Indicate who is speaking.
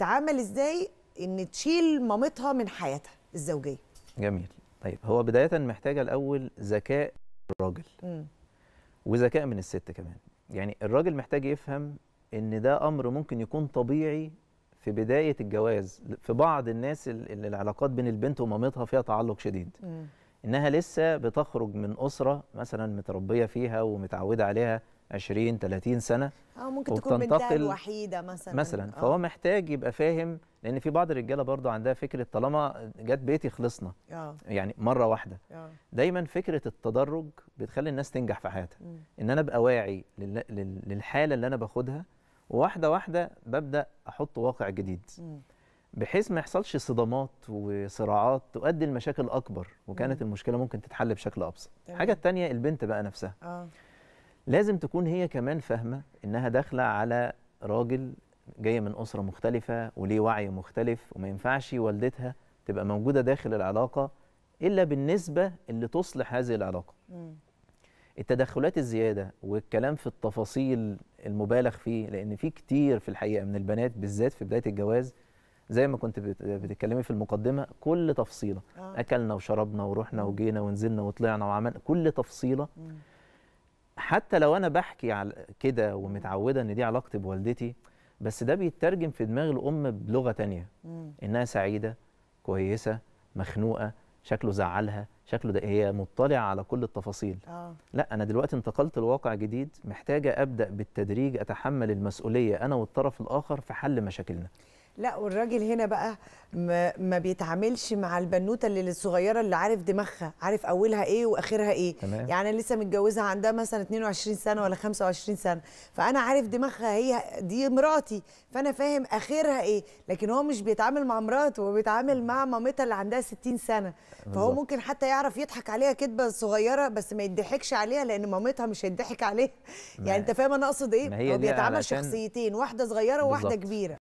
Speaker 1: تتعامل ازاي ان تشيل مامتها من حياتها الزوجيه
Speaker 2: جميل طيب هو بدايه محتاجه الاول ذكاء الراجل وذكاء من الست كمان يعني الراجل محتاج يفهم ان ده امر ممكن يكون طبيعي في بدايه الجواز في بعض الناس اللي العلاقات بين البنت ومامتها فيها تعلق شديد م. انها لسه بتخرج من اسره مثلا متربيه فيها ومتعوده عليها 20 30 سنه
Speaker 1: اه ممكن تكون بنتها الوحيده مثلا مثلا أوه. فهو
Speaker 2: محتاج يبقى فاهم لان في بعض الرجاله برضه عندها فكره طالما جت بيتي خلصنا أوه. يعني مره واحده أوه. دايما فكره التدرج بتخلي الناس تنجح في حياتها م. ان انا ابقى واعي للحاله اللي انا باخدها وواحده واحده ببدا احط واقع جديد م. بحيث ما يحصلش صدامات وصراعات تؤدي لمشاكل اكبر وكانت م. المشكله ممكن تتحل بشكل ابسط الحاجه الثانيه البنت بقى نفسها أوه. لازم تكون هي كمان فاهمه انها داخله على راجل جايه من اسره مختلفه وليه وعي مختلف وما ينفعش والدتها تبقى موجوده داخل العلاقه الا بالنسبه اللي تصلح هذه العلاقه م. التدخلات الزياده والكلام في التفاصيل المبالغ فيه لان في كتير في الحقيقه من البنات بالذات في بدايه الجواز زي ما كنت بتتكلمي في المقدمه كل تفصيله آه. اكلنا وشربنا ورحنا وجينا ونزلنا وطلعنا وعملنا كل تفصيله م. حتى لو انا بحكي على كده ومتعوده ان دي علاقتي بوالدتي بس ده بيترجم في دماغ الام بلغه تانية انها سعيده كويسه مخنوقه شكله زعلها شكله ده هي مطلعه على كل التفاصيل آه. لا انا دلوقتي انتقلت لواقع جديد محتاجه ابدا بالتدريج اتحمل المسؤوليه انا والطرف الاخر في حل مشاكلنا
Speaker 1: لا والراجل هنا بقى ما, ما بيتعاملش مع البنوته اللي الصغيره اللي عارف دماغها عارف اولها ايه واخرها ايه تمام. يعني لسه متجوزها عندها مثلا 22 سنه ولا 25 سنه فانا عارف دماغها هي دي مراتي فانا فاهم اخرها ايه لكن هو مش بيتعامل مع مراته هو بيتعامل مع مامتها اللي عندها 60 سنه بالضبط. فهو ممكن حتى يعرف يضحك عليها كدبه صغيره بس ما يضحكش عليها لان مامتها مش هيضحك عليها يعني انت فاهم انا اقصد ايه هو بيتعامل شخصيتين واحده صغيره وواحده كبيره